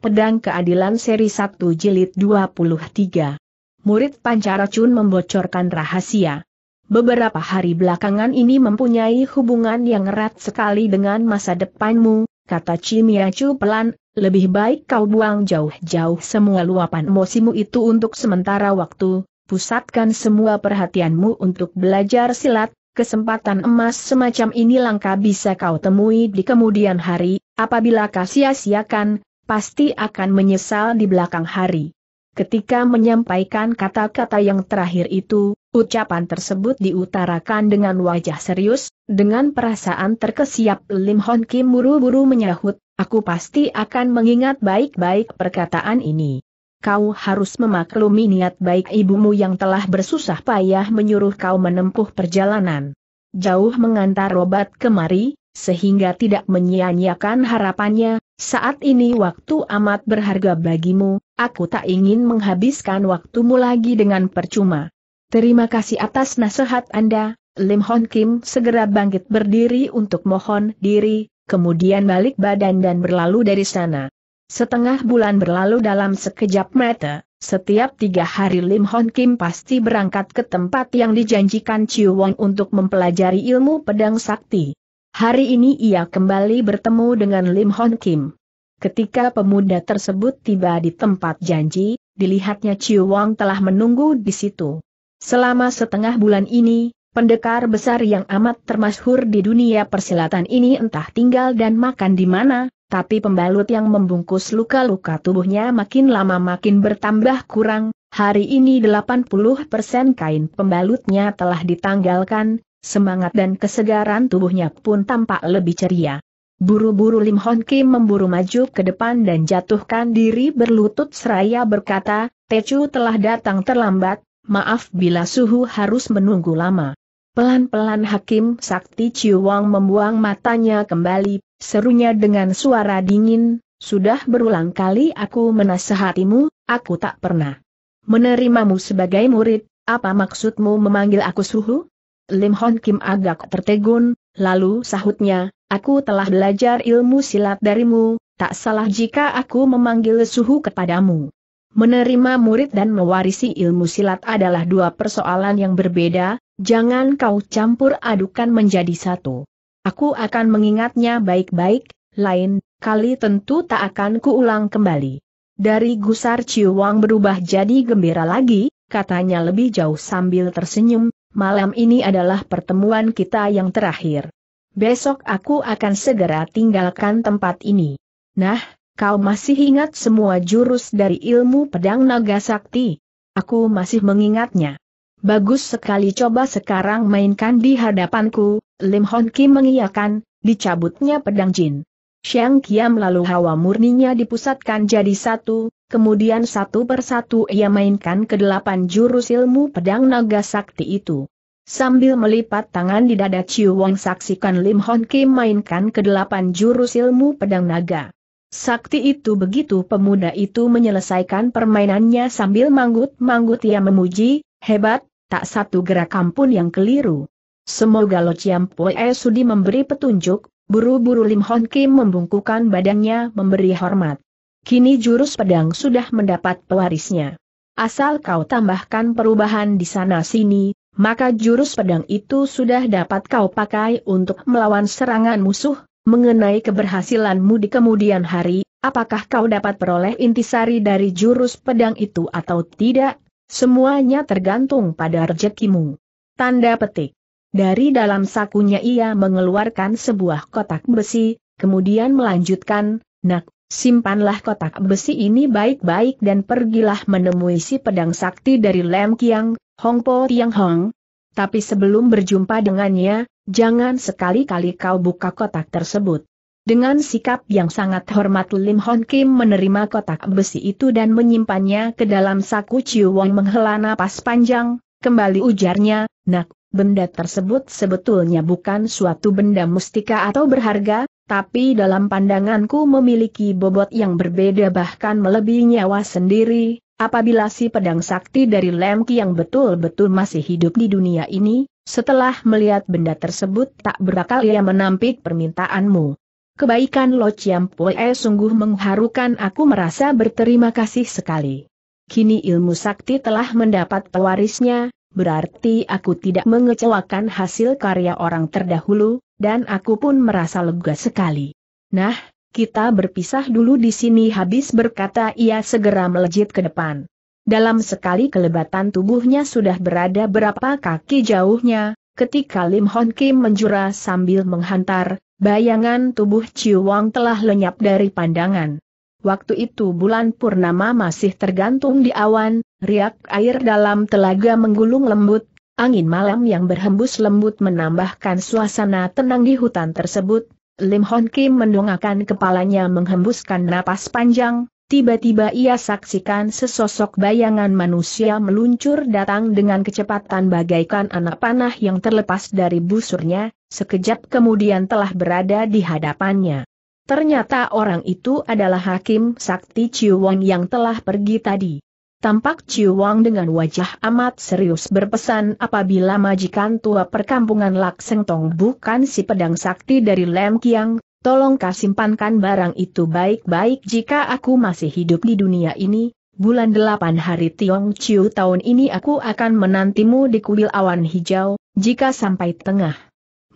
Pedang Keadilan Seri 1 Jilid 23. Murid Pancaracun membocorkan rahasia. Beberapa hari belakangan ini mempunyai hubungan yang erat sekali dengan masa depanmu, kata Cimiacu pelan, lebih baik kau buang jauh-jauh semua luapan emosimu itu untuk sementara waktu, pusatkan semua perhatianmu untuk belajar silat, kesempatan emas semacam ini langka bisa kau temui di kemudian hari, apabila kau sia-siakan, pasti akan menyesal di belakang hari. Ketika menyampaikan kata-kata yang terakhir itu, ucapan tersebut diutarakan dengan wajah serius, dengan perasaan terkesiap Lim Hon Kim buru-buru menyahut, aku pasti akan mengingat baik-baik perkataan ini. Kau harus memaklumi niat baik ibumu yang telah bersusah payah menyuruh kau menempuh perjalanan. Jauh mengantar obat kemari, sehingga tidak menyia-nyiakan harapannya, saat ini waktu amat berharga bagimu, aku tak ingin menghabiskan waktumu lagi dengan percuma. Terima kasih atas nasihat Anda, Lim Hon Kim segera bangkit berdiri untuk mohon diri, kemudian balik badan dan berlalu dari sana. Setengah bulan berlalu dalam sekejap mata, setiap tiga hari Lim Hon Kim pasti berangkat ke tempat yang dijanjikan Chiu Wong untuk mempelajari ilmu pedang sakti. Hari ini ia kembali bertemu dengan Lim Hon Kim. Ketika pemuda tersebut tiba di tempat janji, dilihatnya Chiu Wang telah menunggu di situ. Selama setengah bulan ini, pendekar besar yang amat termasyhur di dunia persilatan ini entah tinggal dan makan di mana, tapi pembalut yang membungkus luka-luka tubuhnya makin lama makin bertambah kurang, hari ini 80% kain pembalutnya telah ditanggalkan, semangat dan kesegaran tubuhnya pun tampak lebih ceria. Buru-buru Lim Hon Kim memburu maju ke depan dan jatuhkan diri berlutut seraya berkata, Tecu telah datang terlambat, maaf bila suhu harus menunggu lama. Pelan-pelan Hakim Sakti Ciwang membuang matanya kembali, serunya dengan suara dingin, sudah berulang kali aku menasehatimu, aku tak pernah menerimamu sebagai murid, apa maksudmu memanggil aku suhu? Lim Hon Kim agak tertegun, lalu sahutnya, aku telah belajar ilmu silat darimu, tak salah jika aku memanggil suhu kepadamu. Menerima murid dan mewarisi ilmu silat adalah dua persoalan yang berbeda, jangan kau campur adukan menjadi satu. Aku akan mengingatnya baik-baik, lain kali tentu tak akan kuulang kembali. Dari gusar Ciwang berubah jadi gembira lagi, katanya lebih jauh sambil tersenyum, Malam ini adalah pertemuan kita yang terakhir. Besok aku akan segera tinggalkan tempat ini. Nah, kau masih ingat semua jurus dari ilmu pedang naga sakti? Aku masih mengingatnya. Bagus sekali coba sekarang mainkan di hadapanku, Lim Hon Ki mengiyakan, dicabutnya pedang jin. Shang Kiam lalu hawa murninya dipusatkan jadi satu, kemudian satu persatu ia mainkan kedelapan jurus ilmu pedang naga sakti itu. Sambil melipat tangan di dada Chiu Wong saksikan Lim Hon Kim mainkan kedelapan jurus ilmu pedang naga. Sakti itu begitu pemuda itu menyelesaikan permainannya sambil manggut-manggut ia memuji, hebat, tak satu gerakan pun yang keliru. Semoga Lo Chiam Pue Sudi memberi petunjuk, Buru-buru Lim Hon Kim membungkukan badannya memberi hormat. Kini jurus pedang sudah mendapat pewarisnya. Asal kau tambahkan perubahan di sana-sini, maka jurus pedang itu sudah dapat kau pakai untuk melawan serangan musuh, mengenai keberhasilanmu di kemudian hari, apakah kau dapat peroleh intisari dari jurus pedang itu atau tidak, semuanya tergantung pada rejekimu. Tanda petik. Dari dalam sakunya ia mengeluarkan sebuah kotak besi, kemudian melanjutkan, Nak, simpanlah kotak besi ini baik-baik dan pergilah menemui si pedang sakti dari Lem Kiang, Hong Po Tiang Hong. Tapi sebelum berjumpa dengannya, jangan sekali-kali kau buka kotak tersebut. Dengan sikap yang sangat hormat Lim Hon Kim menerima kotak besi itu dan menyimpannya ke dalam saku Ciu Wong menghela napas panjang, kembali ujarnya, Nak, benda tersebut sebetulnya bukan suatu benda mustika atau berharga, tapi dalam pandanganku memiliki bobot yang berbeda bahkan melebihi nyawa sendiri, apabila si pedang sakti dari Lemki yang betul-betul masih hidup di dunia ini, setelah melihat benda tersebut tak berakal ia menampik permintaanmu. Kebaikan Lo Pue sungguh mengharukan aku merasa berterima kasih sekali. Kini ilmu sakti telah mendapat pewarisnya, berarti aku tidak mengecewakan hasil karya orang terdahulu, dan aku pun merasa lega sekali. Nah, kita berpisah dulu di sini habis berkata ia segera melejit ke depan. Dalam sekali kelebatan tubuhnya sudah berada berapa kaki jauhnya, ketika Lim Hon Kim menjura sambil menghantar, bayangan tubuh Chiu Wang telah lenyap dari pandangan. Waktu itu bulan purnama masih tergantung di awan, riak air dalam telaga menggulung lembut, angin malam yang berhembus lembut menambahkan suasana tenang di hutan tersebut. Lim Hon Kim mendongakkan kepalanya menghembuskan napas panjang, tiba-tiba ia saksikan sesosok bayangan manusia meluncur datang dengan kecepatan bagaikan anak panah yang terlepas dari busurnya, sekejap kemudian telah berada di hadapannya. Ternyata orang itu adalah Hakim Sakti Wang yang telah pergi tadi. Tampak Wang dengan wajah amat serius berpesan apabila majikan tua perkampungan Lakseng Tong bukan si pedang sakti dari Lem Kiang, tolong kasimpankan barang itu baik-baik jika aku masih hidup di dunia ini, bulan delapan hari Tiong Chiu tahun ini aku akan menantimu di kuil awan hijau, jika sampai tengah.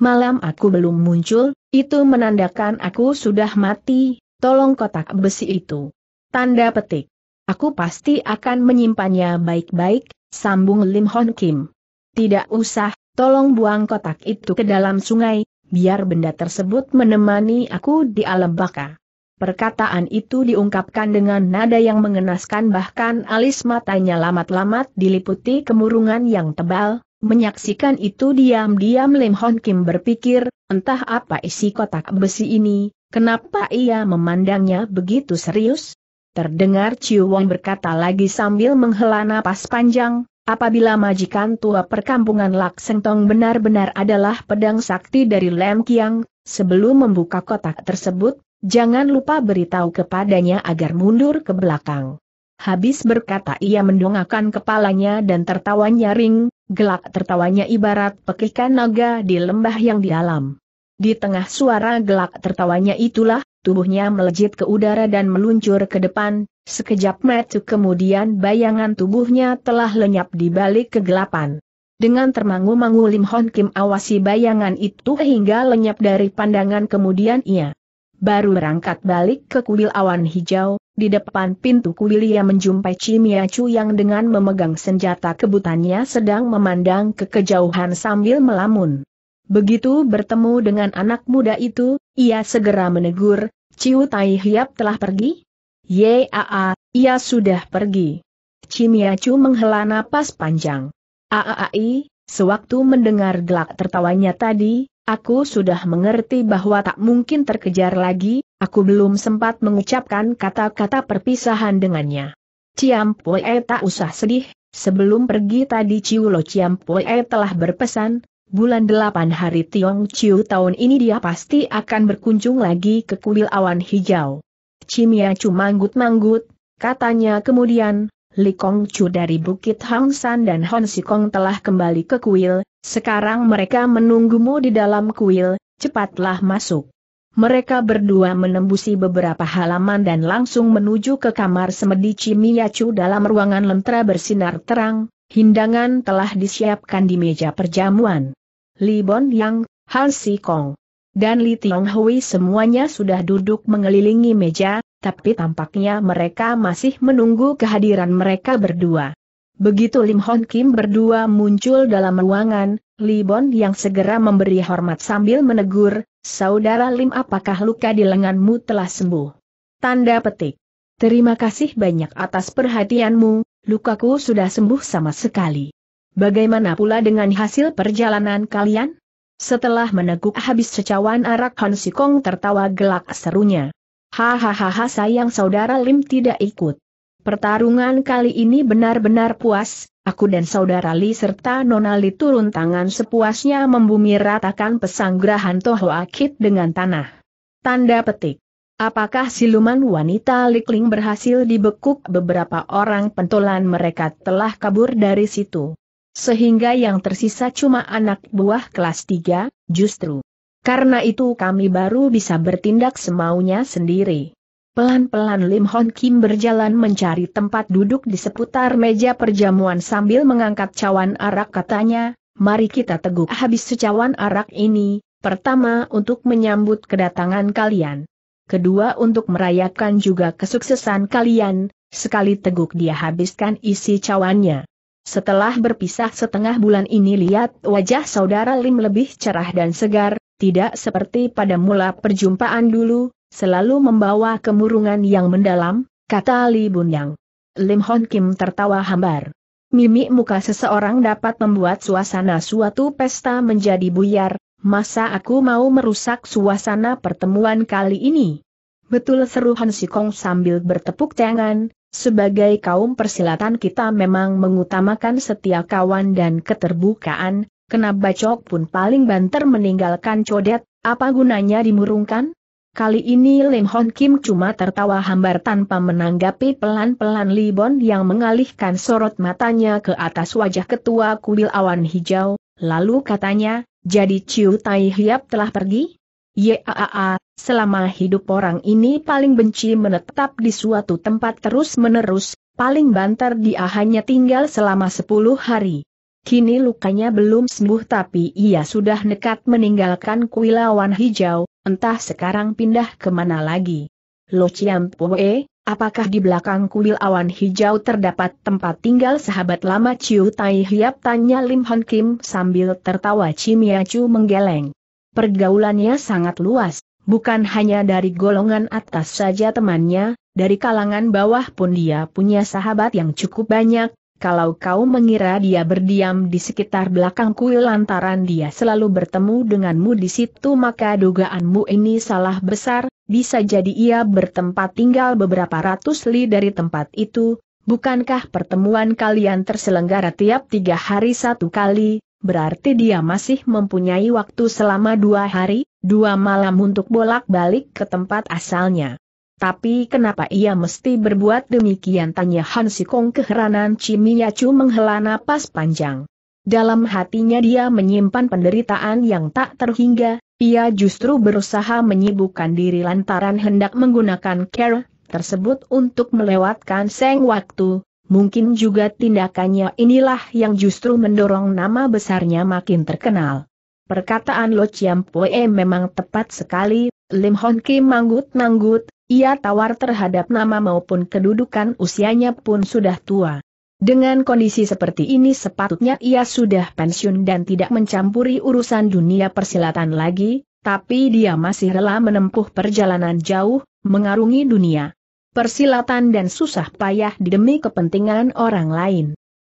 Malam aku belum muncul, itu menandakan aku sudah mati, tolong kotak besi itu. Tanda petik. Aku pasti akan menyimpannya baik-baik, sambung Lim Hon Kim. Tidak usah, tolong buang kotak itu ke dalam sungai, biar benda tersebut menemani aku di alam baka. Perkataan itu diungkapkan dengan nada yang mengenaskan bahkan alis matanya lamat-lamat diliputi kemurungan yang tebal, Menyaksikan itu diam-diam Lim Hon Kim berpikir, entah apa isi kotak besi ini, kenapa ia memandangnya begitu serius? Terdengar Chiu Wong berkata lagi sambil menghela napas panjang, apabila majikan tua perkampungan Lak Seng Tong benar-benar adalah pedang sakti dari Lam Kiang, sebelum membuka kotak tersebut, jangan lupa beritahu kepadanya agar mundur ke belakang. Habis berkata ia mendongakkan kepalanya dan tertawa nyaring, gelak tertawanya ibarat pekikan naga di lembah yang di dalam. Di tengah suara gelak tertawanya itulah, tubuhnya melejit ke udara dan meluncur ke depan, sekejap metu kemudian bayangan tubuhnya telah lenyap di balik kegelapan. Dengan termangu-mangu Lim Hon Kim awasi bayangan itu hingga lenyap dari pandangan kemudian ia baru berangkat balik ke kuil awan hijau, di depan pintu kuil ia menjumpai Cimiacu yang dengan memegang senjata kebutannya sedang memandang ke kejauhan sambil melamun. Begitu bertemu dengan anak muda itu, ia segera menegur, Ciu Tai Hiap telah pergi? Yaa, ia sudah pergi. Cimiacu menghela napas panjang. Aai, sewaktu mendengar gelak tertawanya tadi, Aku sudah mengerti bahwa tak mungkin terkejar lagi, aku belum sempat mengucapkan kata-kata perpisahan dengannya. Ciampue tak usah sedih, sebelum pergi tadi Ciu Lo Ciam Ciampue telah berpesan, bulan delapan hari Tiong Ciu tahun ini dia pasti akan berkunjung lagi ke kuil awan hijau. Cimia cuma manggut-manggut, katanya kemudian, Li Kong Chu dari Bukit Hang San dan Hon Sikong telah kembali ke kuil, sekarang mereka menunggumu di dalam kuil, cepatlah masuk. Mereka berdua menembusi beberapa halaman dan langsung menuju ke kamar semedi Chu dalam ruangan lentera bersinar terang, hindangan telah disiapkan di meja perjamuan. Li Bon Yang, Han Kong, dan Li Tiong Hui semuanya sudah duduk mengelilingi meja, tapi tampaknya mereka masih menunggu kehadiran mereka berdua. Begitu Lim Hon Kim berdua muncul dalam ruangan, Li Bon yang segera memberi hormat sambil menegur, Saudara Lim apakah luka di lenganmu telah sembuh? Tanda petik. Terima kasih banyak atas perhatianmu, lukaku sudah sembuh sama sekali. Bagaimana pula dengan hasil perjalanan kalian? Setelah meneguk habis secawan arak Hon Sikong tertawa gelak serunya. Hahaha sayang saudara Lim tidak ikut. Pertarungan kali ini benar-benar puas, aku dan saudara Li serta Nona Li turun tangan sepuasnya membumi ratakan pesanggrahan Toho Akit dengan tanah. Tanda petik. Apakah siluman wanita Likling berhasil dibekuk beberapa orang pentolan mereka telah kabur dari situ? Sehingga yang tersisa cuma anak buah kelas 3, justru karena itu kami baru bisa bertindak semaunya sendiri. Pelan-pelan Lim Hon Kim berjalan mencari tempat duduk di seputar meja perjamuan sambil mengangkat cawan arak katanya, mari kita teguk habis secawan arak ini, pertama untuk menyambut kedatangan kalian. Kedua untuk merayakan juga kesuksesan kalian, sekali teguk dia habiskan isi cawannya. Setelah berpisah setengah bulan ini lihat wajah saudara Lim lebih cerah dan segar, tidak seperti pada mula perjumpaan dulu, selalu membawa kemurungan yang mendalam, kata Li Bunyang. Lim Hon Kim tertawa hambar. Mimik muka seseorang dapat membuat suasana suatu pesta menjadi buyar, masa aku mau merusak suasana pertemuan kali ini? Betul seru Han Sikong sambil bertepuk tangan, sebagai kaum persilatan kita memang mengutamakan setia kawan dan keterbukaan, kena bacok pun paling banter meninggalkan codet, apa gunanya dimurungkan? Kali ini Lim Hon Kim cuma tertawa hambar tanpa menanggapi pelan-pelan Bon yang mengalihkan sorot matanya ke atas wajah ketua kuil awan hijau, lalu katanya, jadi Ciu Tai Hiap telah pergi? Yaaa, selama hidup orang ini paling benci menetap di suatu tempat terus-menerus, paling banter dia hanya tinggal selama sepuluh hari. Kini lukanya belum sembuh tapi ia sudah nekat meninggalkan kuil awan hijau, entah sekarang pindah ke mana lagi. Lo Chiam apakah di belakang kuil awan hijau terdapat tempat tinggal sahabat lama Chiu Tai Hiap tanya Lim Hon Kim sambil tertawa Chimia Chu menggeleng. Pergaulannya sangat luas, bukan hanya dari golongan atas saja temannya, dari kalangan bawah pun dia punya sahabat yang cukup banyak, kalau kau mengira dia berdiam di sekitar belakang kuil lantaran dia selalu bertemu denganmu di situ maka dugaanmu ini salah besar, bisa jadi ia bertempat tinggal beberapa ratus li dari tempat itu, bukankah pertemuan kalian terselenggara tiap tiga hari satu kali, berarti dia masih mempunyai waktu selama dua hari, dua malam untuk bolak-balik ke tempat asalnya. Tapi kenapa ia mesti berbuat demikian tanya Han Sikong keheranan Cimiyacu menghela napas panjang. Dalam hatinya dia menyimpan penderitaan yang tak terhingga, ia justru berusaha menyibukkan diri lantaran hendak menggunakan care tersebut untuk melewatkan seng waktu, mungkin juga tindakannya inilah yang justru mendorong nama besarnya makin terkenal. Perkataan Lo Chiam Poe memang tepat sekali, Lim Hon Kim manggut-manggut, ia tawar terhadap nama maupun kedudukan usianya pun sudah tua. Dengan kondisi seperti ini sepatutnya ia sudah pensiun dan tidak mencampuri urusan dunia persilatan lagi, tapi dia masih rela menempuh perjalanan jauh, mengarungi dunia persilatan dan susah payah demi kepentingan orang lain.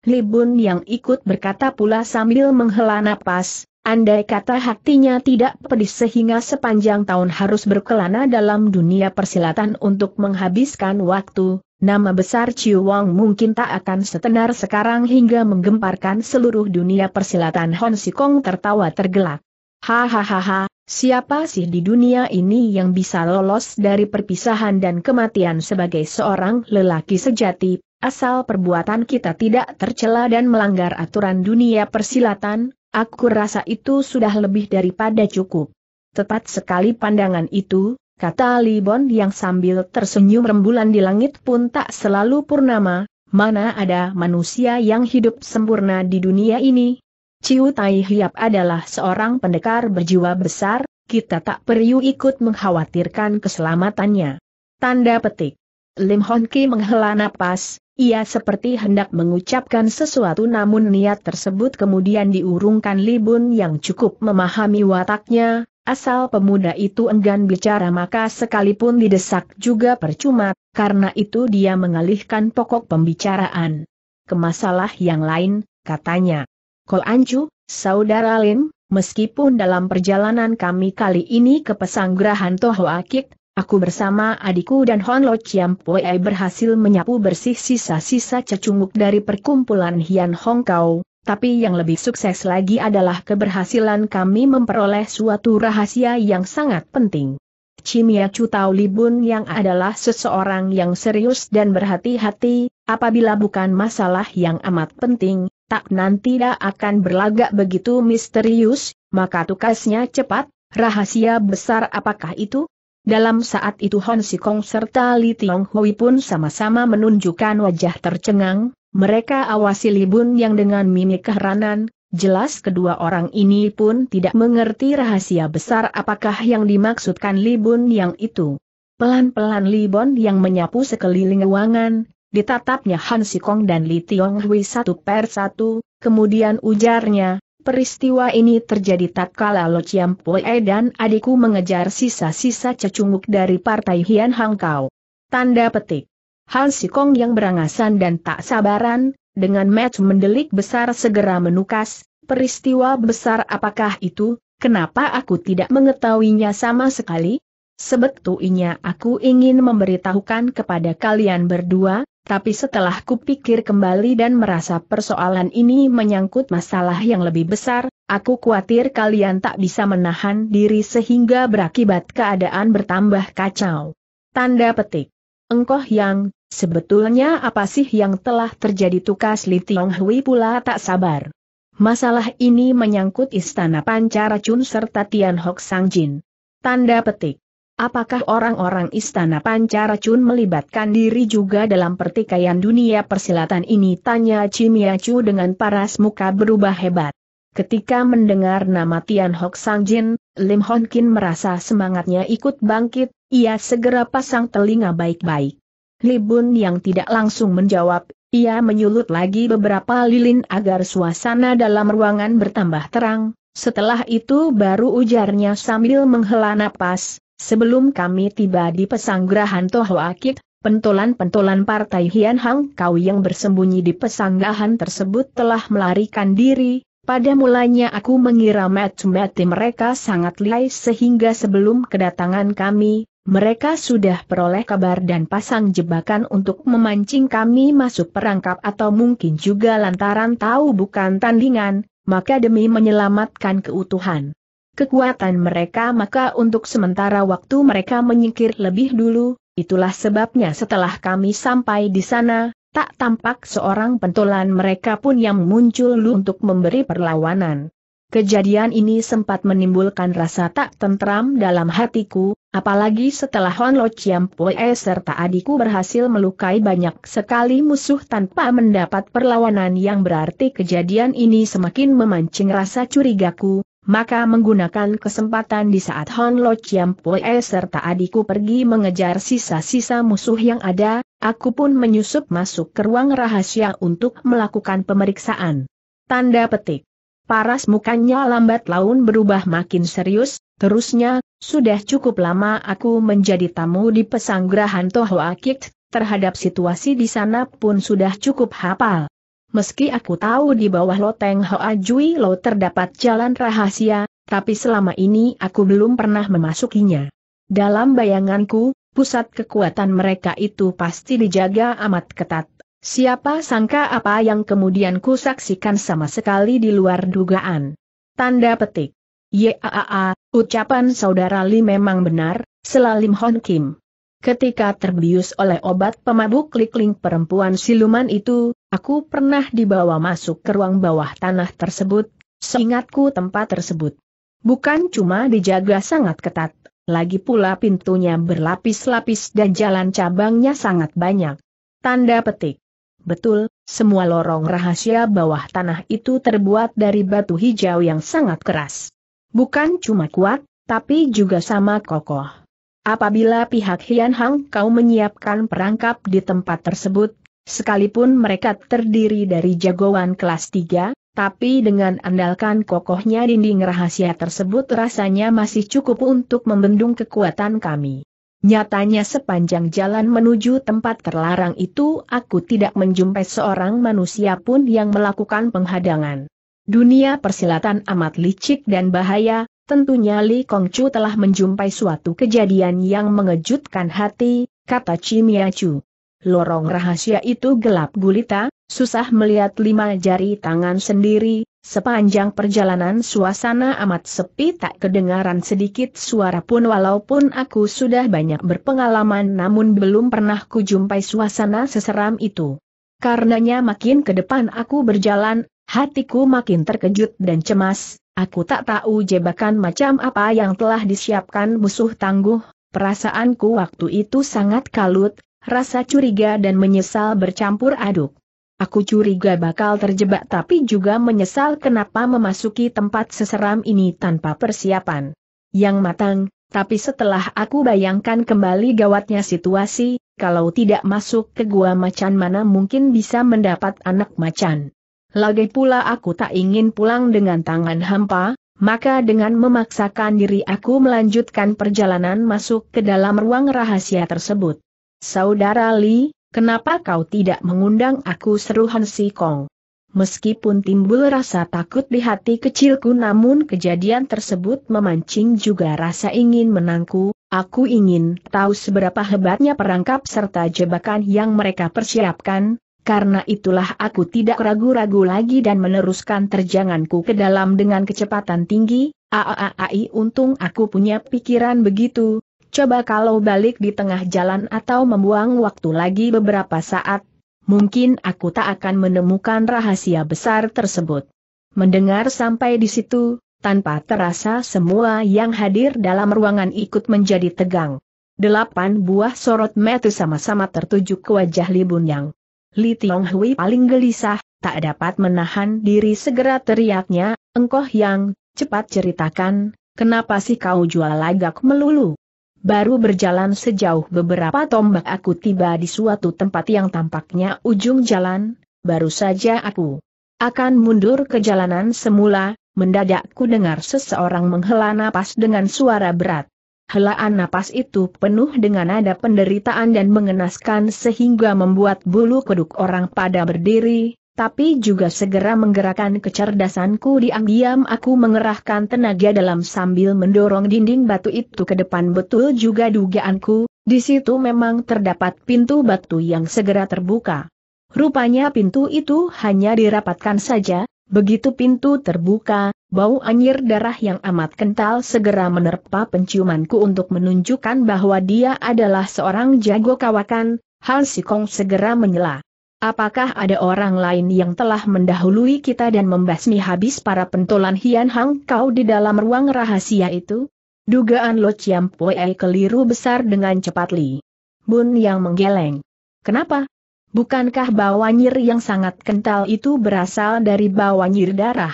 Libun yang ikut berkata pula sambil menghela napas, Andai kata hatinya tidak pedih sehingga sepanjang tahun harus berkelana dalam dunia persilatan untuk menghabiskan waktu, nama besar Chiu Wang mungkin tak akan setenar sekarang hingga menggemparkan seluruh dunia persilatan Hon Sikong tertawa tergelak. Hahaha, siapa sih di dunia ini yang bisa lolos dari perpisahan dan kematian sebagai seorang lelaki sejati, asal perbuatan kita tidak tercela dan melanggar aturan dunia persilatan, Aku rasa itu sudah lebih daripada cukup. Tepat sekali pandangan itu, kata Libon yang sambil tersenyum rembulan di langit pun tak selalu purnama, mana ada manusia yang hidup sempurna di dunia ini. Ciu Tai Hiap adalah seorang pendekar berjiwa besar, kita tak perlu ikut mengkhawatirkan keselamatannya. Tanda petik. Lim Hon Ki menghela napas, ia seperti hendak mengucapkan sesuatu namun niat tersebut kemudian diurungkan Libun yang cukup memahami wataknya, asal pemuda itu enggan bicara maka sekalipun didesak juga percuma, karena itu dia mengalihkan pokok pembicaraan. Kemasalah yang lain, katanya. Kol Anju, Saudara Lim, meskipun dalam perjalanan kami kali ini ke pesanggrahan Tohoakik, Aku bersama adikku dan Hon Lo Chiam Pue berhasil menyapu bersih sisa-sisa cecunguk dari perkumpulan Hian Hong Kau, tapi yang lebih sukses lagi adalah keberhasilan kami memperoleh suatu rahasia yang sangat penting. Chimia Chu Tao Libun yang adalah seseorang yang serius dan berhati-hati, apabila bukan masalah yang amat penting, tak nanti dia akan berlagak begitu misterius, maka tukasnya cepat, rahasia besar apakah itu? Dalam saat itu Hon Sikong serta Li Tiong Hui pun sama-sama menunjukkan wajah tercengang, mereka awasi Li Bun yang dengan mimik keheranan, Jelas kedua orang ini pun tidak mengerti rahasia besar apakah yang dimaksudkan Li Bun yang itu. Pelan-pelan Li Bun yang menyapu sekeliling ruangan, ditatapnya Han Sikong dan Li Tiong Hui satu per satu, kemudian ujarnya, Peristiwa ini terjadi tatkala Lo Chiam Pue dan adikku mengejar sisa-sisa cecunguk dari partai Hian Hangkau. Tanda petik. Han Sikong yang berangasan dan tak sabaran, dengan match mendelik besar segera menukas, peristiwa besar apakah itu, kenapa aku tidak mengetahuinya sama sekali? Sebetulnya aku ingin memberitahukan kepada kalian berdua, tapi setelah kupikir kembali dan merasa persoalan ini menyangkut masalah yang lebih besar, aku khawatir kalian tak bisa menahan diri sehingga berakibat keadaan bertambah kacau. Tanda petik. Engkoh yang, sebetulnya apa sih yang telah terjadi tukas Li Tiong Hui pula tak sabar. Masalah ini menyangkut istana Pancaracun serta Tian Hok Jin. Tanda petik. Apakah orang-orang istana Pancaracun melibatkan diri juga dalam pertikaian dunia persilatan ini? Tanya Cimiacu dengan paras muka berubah hebat. Ketika mendengar nama Tian Hok Sang Jin, Lim Hon Kin merasa semangatnya ikut bangkit, ia segera pasang telinga baik-baik. Libun yang tidak langsung menjawab, ia menyulut lagi beberapa lilin agar suasana dalam ruangan bertambah terang, setelah itu baru ujarnya sambil menghela napas, Sebelum kami tiba di pesanggrahan Tohoakik, pentolan-pentolan partai Hian Hang Kau yang bersembunyi di pesanggrahan tersebut telah melarikan diri, pada mulanya aku mengira mati-mati mereka sangat lihai sehingga sebelum kedatangan kami, mereka sudah peroleh kabar dan pasang jebakan untuk memancing kami masuk perangkap atau mungkin juga lantaran tahu bukan tandingan, maka demi menyelamatkan keutuhan kekuatan mereka maka untuk sementara waktu mereka menyingkir lebih dulu, itulah sebabnya setelah kami sampai di sana, tak tampak seorang pentolan mereka pun yang muncul lu untuk memberi perlawanan. Kejadian ini sempat menimbulkan rasa tak tentram dalam hatiku, apalagi setelah Hon Lo Chiam Poe serta adikku berhasil melukai banyak sekali musuh tanpa mendapat perlawanan yang berarti kejadian ini semakin memancing rasa curigaku, maka menggunakan kesempatan di saat Hon Lo Chiam Pue serta adikku pergi mengejar sisa-sisa musuh yang ada, aku pun menyusup masuk ke ruang rahasia untuk melakukan pemeriksaan. Tanda petik. Paras mukanya lambat laun berubah makin serius, terusnya, sudah cukup lama aku menjadi tamu di pesanggrahan Tohoa Kit, terhadap situasi di sana pun sudah cukup hafal. Meski aku tahu di bawah loteng Hoa Jui Lo terdapat jalan rahasia, tapi selama ini aku belum pernah memasukinya. Dalam bayanganku, pusat kekuatan mereka itu pasti dijaga amat ketat. Siapa sangka apa yang kemudian kusaksikan sama sekali di luar dugaan. Tanda petik. Yaa, ucapan saudara Li memang benar, selalim Hon Kim. Ketika terbius oleh obat pemabuk klikling perempuan siluman itu, aku pernah dibawa masuk ke ruang bawah tanah tersebut, seingatku tempat tersebut. Bukan cuma dijaga sangat ketat, lagi pula pintunya berlapis-lapis dan jalan cabangnya sangat banyak. Tanda petik. Betul, semua lorong rahasia bawah tanah itu terbuat dari batu hijau yang sangat keras. Bukan cuma kuat, tapi juga sama kokoh. Apabila pihak Hian Hang kau menyiapkan perangkap di tempat tersebut, sekalipun mereka terdiri dari jagoan kelas 3, tapi dengan andalkan kokohnya dinding rahasia tersebut rasanya masih cukup untuk membendung kekuatan kami. Nyatanya sepanjang jalan menuju tempat terlarang itu aku tidak menjumpai seorang manusia pun yang melakukan penghadangan. Dunia persilatan amat licik dan bahaya, Tentunya Li Kongcu telah menjumpai suatu kejadian yang mengejutkan hati, kata Chimia Chu. Lorong rahasia itu gelap gulita, susah melihat lima jari tangan sendiri, sepanjang perjalanan suasana amat sepi tak kedengaran sedikit suara pun walaupun aku sudah banyak berpengalaman namun belum pernah kujumpai suasana seseram itu. Karenanya makin ke depan aku berjalan, hatiku makin terkejut dan cemas, Aku tak tahu jebakan macam apa yang telah disiapkan musuh tangguh, perasaanku waktu itu sangat kalut, rasa curiga dan menyesal bercampur aduk. Aku curiga bakal terjebak tapi juga menyesal kenapa memasuki tempat seseram ini tanpa persiapan. Yang matang, tapi setelah aku bayangkan kembali gawatnya situasi, kalau tidak masuk ke gua macan mana mungkin bisa mendapat anak macan. Lagi pula aku tak ingin pulang dengan tangan hampa, maka dengan memaksakan diri aku melanjutkan perjalanan masuk ke dalam ruang rahasia tersebut. Saudara Li, kenapa kau tidak mengundang aku seru Han Si Kong? Meskipun timbul rasa takut di hati kecilku namun kejadian tersebut memancing juga rasa ingin menangku, aku ingin tahu seberapa hebatnya perangkap serta jebakan yang mereka persiapkan, karena itulah aku tidak ragu-ragu lagi dan meneruskan terjanganku ke dalam dengan kecepatan tinggi, aaai untung aku punya pikiran begitu, coba kalau balik di tengah jalan atau membuang waktu lagi beberapa saat, mungkin aku tak akan menemukan rahasia besar tersebut. Mendengar sampai di situ, tanpa terasa semua yang hadir dalam ruangan ikut menjadi tegang. Delapan buah sorot metu sama-sama tertuju ke wajah Libun Yang. Li Tiong Hui paling gelisah, tak dapat menahan diri segera teriaknya, engkoh yang, cepat ceritakan, kenapa sih kau jual lagak melulu? Baru berjalan sejauh beberapa tombak aku tiba di suatu tempat yang tampaknya ujung jalan, baru saja aku akan mundur ke jalanan semula, mendadak ku dengar seseorang menghela napas dengan suara berat helaan napas itu penuh dengan nada penderitaan dan mengenaskan sehingga membuat bulu kuduk orang pada berdiri, tapi juga segera menggerakkan kecerdasanku diam-diam aku mengerahkan tenaga dalam sambil mendorong dinding batu itu ke depan betul juga dugaanku, di situ memang terdapat pintu batu yang segera terbuka. Rupanya pintu itu hanya dirapatkan saja, begitu pintu terbuka, Bau anjir darah yang amat kental segera menerpa penciumanku untuk menunjukkan bahwa dia adalah seorang jago kawakan, Han Sikong segera menyela. Apakah ada orang lain yang telah mendahului kita dan membasmi habis para pentolan Hian Hang kau di dalam ruang rahasia itu? Dugaan Lo Chiam Pue keliru besar dengan cepat Li. Bun yang menggeleng. Kenapa? Bukankah bau bawanyir yang sangat kental itu berasal dari bau bawanyir darah?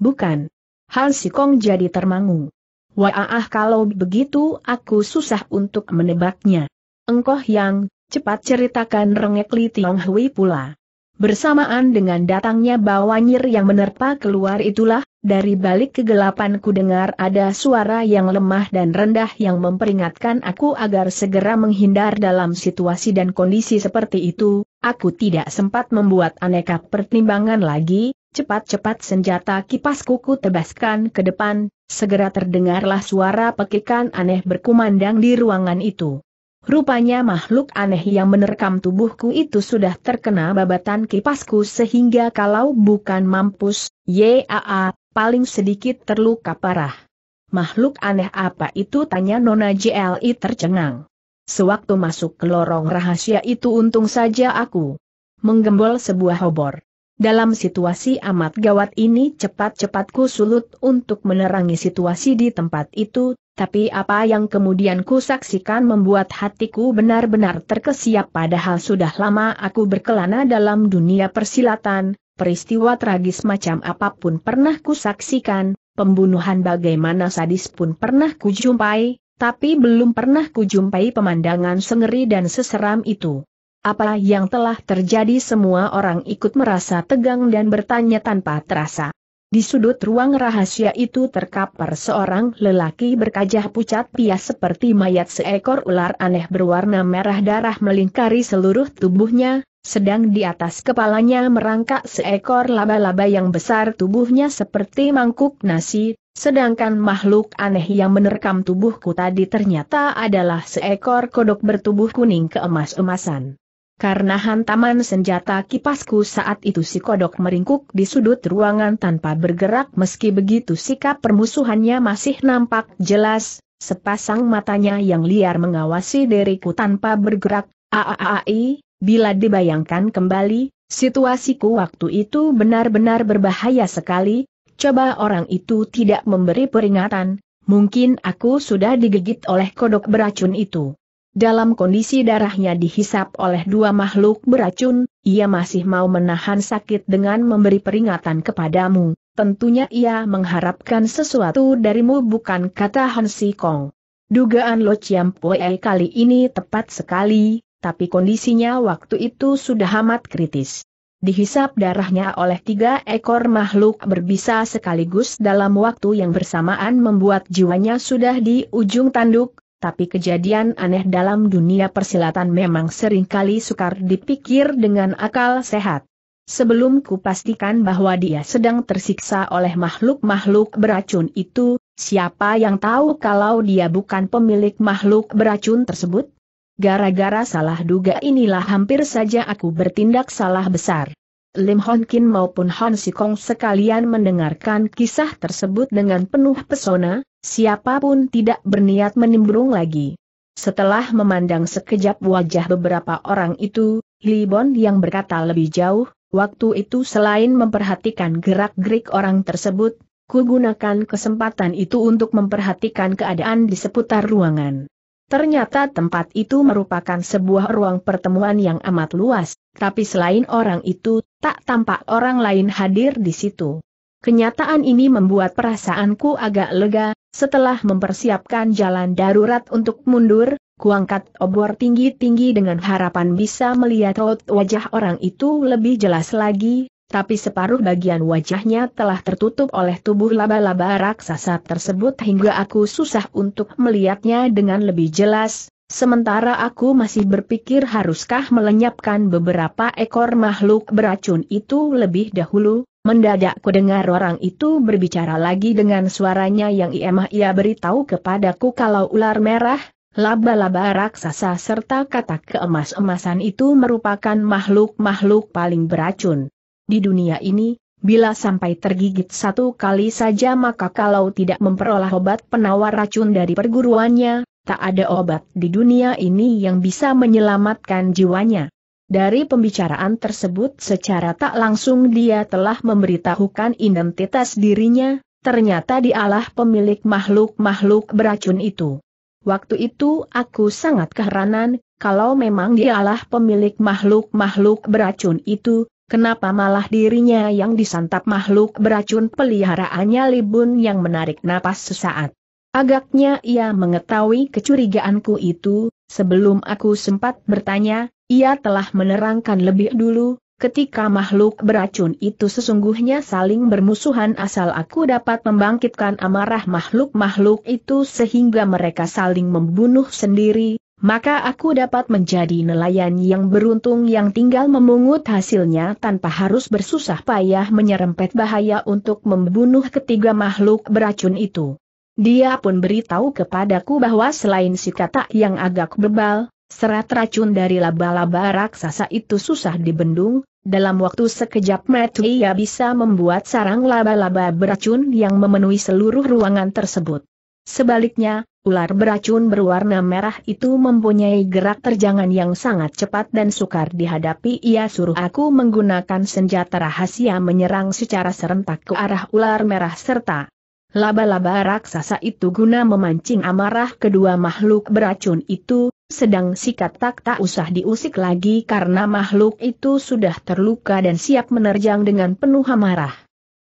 Bukan. Han Sikong jadi termangu. Wah kalau begitu aku susah untuk menebaknya. Engkoh yang, cepat ceritakan rengek Li Tiong Hui pula. Bersamaan dengan datangnya bawanyir yang menerpa keluar itulah, dari balik kegelapan ku dengar ada suara yang lemah dan rendah yang memperingatkan aku agar segera menghindar dalam situasi dan kondisi seperti itu, aku tidak sempat membuat aneka pertimbangan lagi, Cepat-cepat senjata kipas kuku tebaskan ke depan, segera terdengarlah suara pekikan aneh berkumandang di ruangan itu. Rupanya makhluk aneh yang menerkam tubuhku itu sudah terkena babatan kipasku sehingga kalau bukan mampus, yaa, paling sedikit terluka parah. Makhluk aneh apa itu tanya Nona JLI tercengang. Sewaktu masuk ke lorong rahasia itu untung saja aku menggembol sebuah obor. Dalam situasi amat gawat ini cepat cepatku ku sulut untuk menerangi situasi di tempat itu, tapi apa yang kemudian ku saksikan membuat hatiku benar-benar terkesiap padahal sudah lama aku berkelana dalam dunia persilatan, peristiwa tragis macam apapun pernah ku saksikan, pembunuhan bagaimana sadis pun pernah ku jumpai, tapi belum pernah ku jumpai pemandangan sengeri dan seseram itu. Apa yang telah terjadi semua orang ikut merasa tegang dan bertanya tanpa terasa. Di sudut ruang rahasia itu terkapar seorang lelaki berkajah pucat pias seperti mayat seekor ular aneh berwarna merah darah melingkari seluruh tubuhnya, sedang di atas kepalanya merangkak seekor laba-laba yang besar tubuhnya seperti mangkuk nasi, sedangkan makhluk aneh yang menerkam tubuhku tadi ternyata adalah seekor kodok bertubuh kuning keemas-emasan. Karena hantaman senjata kipasku saat itu si kodok meringkuk di sudut ruangan tanpa bergerak meski begitu sikap permusuhannya masih nampak jelas, sepasang matanya yang liar mengawasi diriku tanpa bergerak, aaai, bila dibayangkan kembali, situasiku waktu itu benar-benar berbahaya sekali, coba orang itu tidak memberi peringatan, mungkin aku sudah digigit oleh kodok beracun itu. Dalam kondisi darahnya dihisap oleh dua makhluk beracun, ia masih mau menahan sakit dengan memberi peringatan kepadamu. Tentunya ia mengharapkan sesuatu darimu bukan kata Hansi Kong. Dugaan Lo Chiam Pue kali ini tepat sekali, tapi kondisinya waktu itu sudah amat kritis. Dihisap darahnya oleh tiga ekor makhluk berbisa sekaligus dalam waktu yang bersamaan membuat jiwanya sudah di ujung tanduk, tapi kejadian aneh dalam dunia persilatan memang seringkali sukar dipikir dengan akal sehat. Sebelum kupastikan bahwa dia sedang tersiksa oleh makhluk-makhluk beracun itu, siapa yang tahu kalau dia bukan pemilik makhluk beracun tersebut? Gara-gara salah duga inilah hampir saja aku bertindak salah besar. Lim Hon Kin maupun Han Sikong sekalian mendengarkan kisah tersebut dengan penuh pesona, siapapun tidak berniat menimbrung lagi. Setelah memandang sekejap wajah beberapa orang itu, Li Bon yang berkata lebih jauh, waktu itu selain memperhatikan gerak-gerik orang tersebut, ku gunakan kesempatan itu untuk memperhatikan keadaan di seputar ruangan. Ternyata tempat itu merupakan sebuah ruang pertemuan yang amat luas, tapi selain orang itu, tak tampak orang lain hadir di situ. Kenyataan ini membuat perasaanku agak lega, setelah mempersiapkan jalan darurat untuk mundur, kuangkat obor tinggi-tinggi dengan harapan bisa melihat raut wajah orang itu lebih jelas lagi, tapi separuh bagian wajahnya telah tertutup oleh tubuh laba-laba raksasa tersebut hingga aku susah untuk melihatnya dengan lebih jelas, Sementara aku masih berpikir haruskah melenyapkan beberapa ekor makhluk beracun itu lebih dahulu, mendadak dengar orang itu berbicara lagi dengan suaranya yang iemah ia beritahu kepadaku kalau ular merah, laba-laba raksasa serta katak keemas-emasan itu merupakan makhluk-makhluk paling beracun. Di dunia ini, Bila sampai tergigit satu kali saja maka kalau tidak memperoleh obat penawar racun dari perguruannya, tak ada obat di dunia ini yang bisa menyelamatkan jiwanya. Dari pembicaraan tersebut secara tak langsung dia telah memberitahukan identitas dirinya, ternyata dialah pemilik makhluk-makhluk beracun itu. Waktu itu aku sangat keheranan, kalau memang dialah pemilik makhluk-makhluk beracun itu, kenapa malah dirinya yang disantap makhluk beracun peliharaannya Libun yang menarik napas sesaat. Agaknya ia mengetahui kecurigaanku itu, sebelum aku sempat bertanya, ia telah menerangkan lebih dulu, ketika makhluk beracun itu sesungguhnya saling bermusuhan asal aku dapat membangkitkan amarah makhluk-makhluk itu sehingga mereka saling membunuh sendiri, maka aku dapat menjadi nelayan yang beruntung yang tinggal memungut hasilnya tanpa harus bersusah payah menyerempet bahaya untuk membunuh ketiga makhluk beracun itu. Dia pun beritahu kepadaku bahwa selain si katak yang agak bebal, serat racun dari laba-laba raksasa itu susah dibendung, dalam waktu sekejap mati ia bisa membuat sarang laba-laba beracun yang memenuhi seluruh ruangan tersebut. Sebaliknya, ular beracun berwarna merah itu mempunyai gerak terjangan yang sangat cepat dan sukar dihadapi ia suruh aku menggunakan senjata rahasia menyerang secara serentak ke arah ular merah serta Laba-laba raksasa itu guna memancing amarah kedua makhluk beracun itu, sedang si katak tak usah diusik lagi karena makhluk itu sudah terluka dan siap menerjang dengan penuh amarah.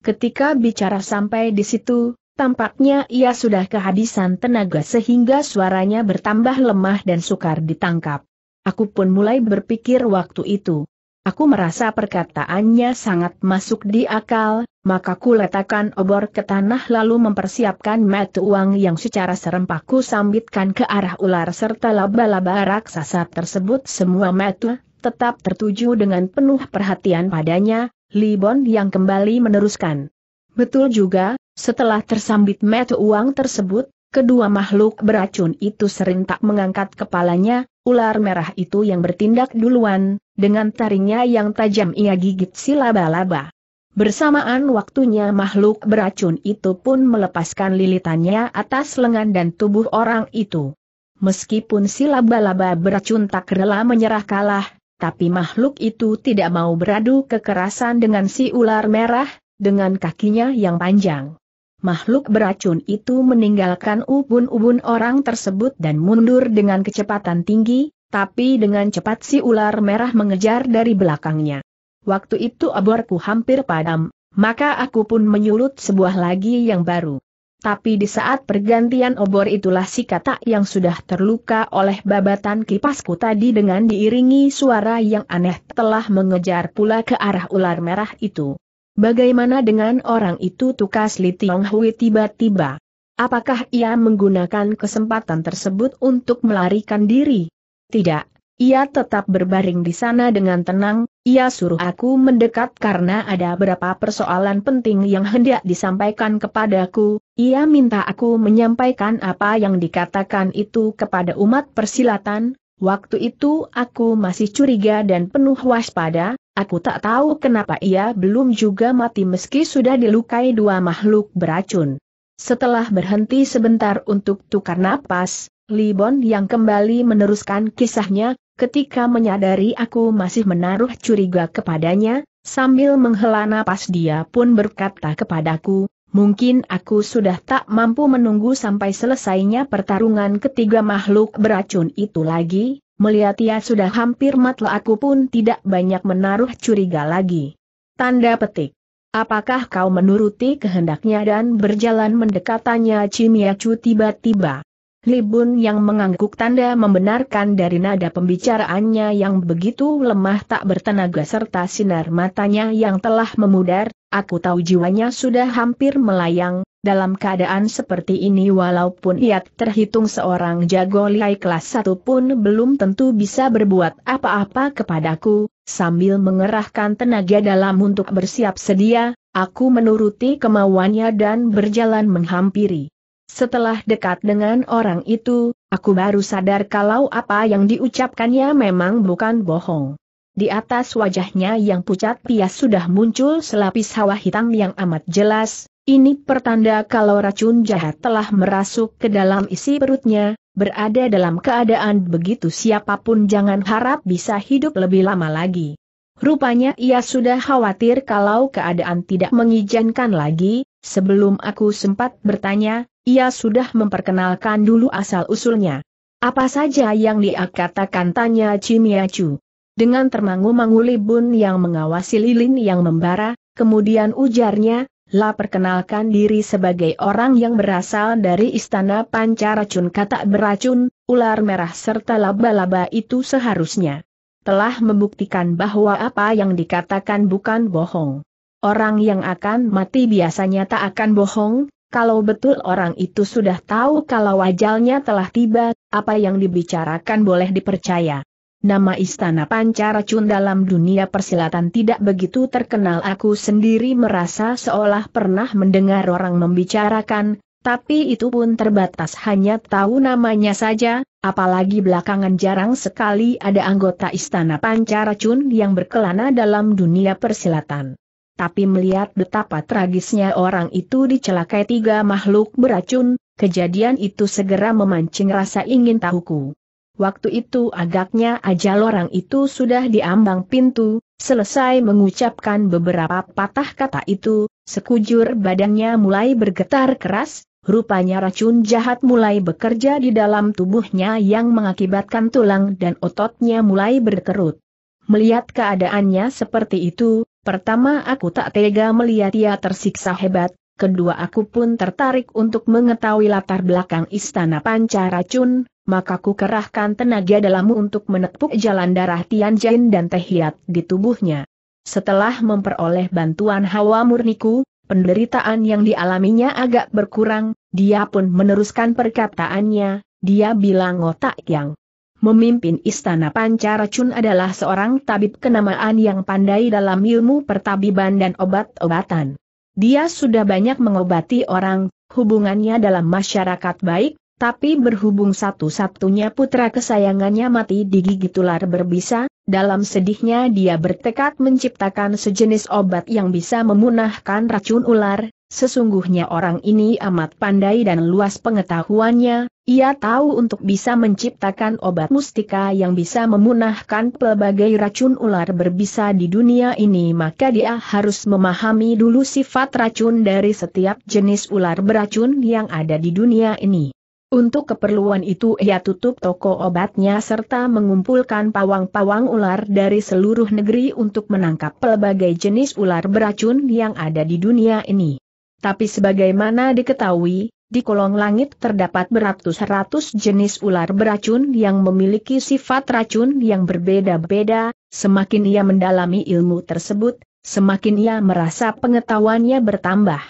Ketika bicara sampai di situ, tampaknya ia sudah kehabisan tenaga sehingga suaranya bertambah lemah dan sukar ditangkap. Aku pun mulai berpikir waktu itu. Aku merasa perkataannya sangat masuk di akal, maka ku letakkan obor ke tanah lalu mempersiapkan metu uang yang secara serempak ku sambitkan ke arah ular serta laba-laba raksasa tersebut semua metu, tetap tertuju dengan penuh perhatian padanya, Libon yang kembali meneruskan. Betul juga, setelah tersambit metu uang tersebut, kedua makhluk beracun itu serentak mengangkat kepalanya, ular merah itu yang bertindak duluan, dengan taringnya yang tajam ia gigit si laba-laba. Bersamaan waktunya makhluk beracun itu pun melepaskan lilitannya atas lengan dan tubuh orang itu. Meskipun si laba-laba beracun tak rela menyerah kalah, tapi makhluk itu tidak mau beradu kekerasan dengan si ular merah, dengan kakinya yang panjang. Makhluk beracun itu meninggalkan ubun-ubun orang tersebut dan mundur dengan kecepatan tinggi, tapi dengan cepat si ular merah mengejar dari belakangnya. Waktu itu aborku hampir padam, maka aku pun menyulut sebuah lagi yang baru. Tapi di saat pergantian obor itulah si katak yang sudah terluka oleh babatan kipasku tadi dengan diiringi suara yang aneh telah mengejar pula ke arah ular merah itu. Bagaimana dengan orang itu tukas Li Tiong Hui tiba-tiba? Apakah ia menggunakan kesempatan tersebut untuk melarikan diri? Tidak, ia tetap berbaring di sana dengan tenang, ia suruh aku mendekat karena ada beberapa persoalan penting yang hendak disampaikan kepadaku, ia minta aku menyampaikan apa yang dikatakan itu kepada umat persilatan, waktu itu aku masih curiga dan penuh waspada, aku tak tahu kenapa ia belum juga mati meski sudah dilukai dua makhluk beracun. Setelah berhenti sebentar untuk tukar napas, Libon yang kembali meneruskan kisahnya, ketika menyadari aku masih menaruh curiga kepadanya, sambil menghela napas dia pun berkata kepadaku, mungkin aku sudah tak mampu menunggu sampai selesainya pertarungan ketiga makhluk beracun itu lagi, melihat ia sudah hampir matlah aku pun tidak banyak menaruh curiga lagi. Tanda petik. Apakah kau menuruti kehendaknya dan berjalan mendekatannya Cimiacu tiba-tiba? Libun yang mengangguk tanda membenarkan dari nada pembicaraannya yang begitu lemah tak bertenaga serta sinar matanya yang telah memudar, aku tahu jiwanya sudah hampir melayang, dalam keadaan seperti ini walaupun ia terhitung seorang jago liai kelas satu pun belum tentu bisa berbuat apa-apa kepadaku, sambil mengerahkan tenaga dalam untuk bersiap sedia, aku menuruti kemauannya dan berjalan menghampiri. Setelah dekat dengan orang itu, aku baru sadar kalau apa yang diucapkannya memang bukan bohong. Di atas wajahnya yang pucat pias sudah muncul selapis hawa hitam yang amat jelas, ini pertanda kalau racun jahat telah merasuk ke dalam isi perutnya, berada dalam keadaan begitu siapapun jangan harap bisa hidup lebih lama lagi. Rupanya ia sudah khawatir kalau keadaan tidak mengizinkan lagi, Sebelum aku sempat bertanya, ia sudah memperkenalkan dulu asal-usulnya. Apa saja yang dia katakan tanya Cimiacu. Dengan termangu-mangu Libun yang mengawasi lilin yang membara, kemudian ujarnya, La perkenalkan diri sebagai orang yang berasal dari istana pancaracun kata beracun, ular merah serta laba-laba itu seharusnya telah membuktikan bahwa apa yang dikatakan bukan bohong. Orang yang akan mati biasanya tak akan bohong, kalau betul orang itu sudah tahu kalau ajalnya telah tiba, apa yang dibicarakan boleh dipercaya. Nama Istana Pancaracun dalam dunia persilatan tidak begitu terkenal aku sendiri merasa seolah pernah mendengar orang membicarakan, tapi itu pun terbatas hanya tahu namanya saja, apalagi belakangan jarang sekali ada anggota Istana Pancaracun yang berkelana dalam dunia persilatan tapi melihat betapa tragisnya orang itu dicelakai tiga makhluk beracun, kejadian itu segera memancing rasa ingin tahuku. Waktu itu agaknya ajal orang itu sudah diambang pintu, selesai mengucapkan beberapa patah kata itu, sekujur badannya mulai bergetar keras, rupanya racun jahat mulai bekerja di dalam tubuhnya yang mengakibatkan tulang dan ototnya mulai berkerut. Melihat keadaannya seperti itu, Pertama aku tak tega melihat ia tersiksa hebat, kedua aku pun tertarik untuk mengetahui latar belakang istana panca racun, maka ku kerahkan tenaga dalammu untuk menepuk jalan darah Tianjin dan Tehiat di tubuhnya. Setelah memperoleh bantuan hawa murniku, penderitaan yang dialaminya agak berkurang, dia pun meneruskan perkataannya, dia bilang otak oh, yang Memimpin istana Pancaracun adalah seorang tabib kenamaan yang pandai dalam ilmu pertabiban dan obat-obatan. Dia sudah banyak mengobati orang, hubungannya dalam masyarakat baik, tapi berhubung satu-satunya putra kesayangannya mati digigit ular berbisa, dalam sedihnya dia bertekad menciptakan sejenis obat yang bisa memunahkan racun ular, sesungguhnya orang ini amat pandai dan luas pengetahuannya, ia tahu untuk bisa menciptakan obat mustika yang bisa memunahkan pelbagai racun ular berbisa di dunia ini maka dia harus memahami dulu sifat racun dari setiap jenis ular beracun yang ada di dunia ini. Untuk keperluan itu ia tutup toko obatnya serta mengumpulkan pawang-pawang ular dari seluruh negeri untuk menangkap pelbagai jenis ular beracun yang ada di dunia ini. Tapi sebagaimana diketahui, di kolong langit terdapat beratus-ratus jenis ular beracun yang memiliki sifat racun yang berbeda-beda, semakin ia mendalami ilmu tersebut, semakin ia merasa pengetahuannya bertambah.